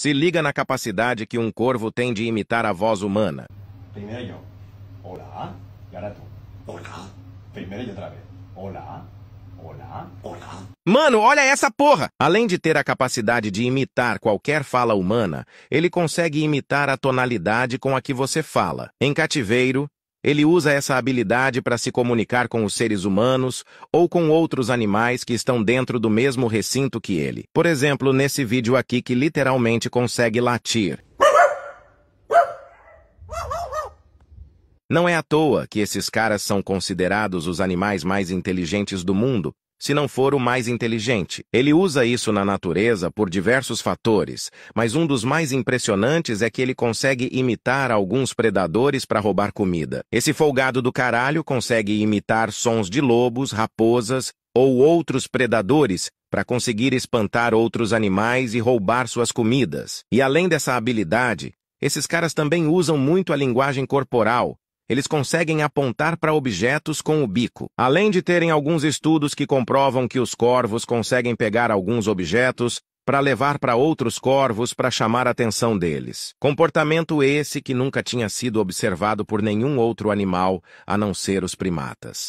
Se liga na capacidade que um corvo tem de imitar a voz humana. Primeiro eu. Olá. E agora tu. Olá. Primeiro eu outra vez. Olá. Mano, olha essa porra! Além de ter a capacidade de imitar qualquer fala humana, ele consegue imitar a tonalidade com a que você fala. Em cativeiro, ele usa essa habilidade para se comunicar com os seres humanos ou com outros animais que estão dentro do mesmo recinto que ele. Por exemplo, nesse vídeo aqui que literalmente consegue latir. Não é à toa que esses caras são considerados os animais mais inteligentes do mundo, se não for o mais inteligente. Ele usa isso na natureza por diversos fatores, mas um dos mais impressionantes é que ele consegue imitar alguns predadores para roubar comida. Esse folgado do caralho consegue imitar sons de lobos, raposas ou outros predadores para conseguir espantar outros animais e roubar suas comidas. E além dessa habilidade, esses caras também usam muito a linguagem corporal, eles conseguem apontar para objetos com o bico. Além de terem alguns estudos que comprovam que os corvos conseguem pegar alguns objetos para levar para outros corvos para chamar a atenção deles. Comportamento esse que nunca tinha sido observado por nenhum outro animal, a não ser os primatas.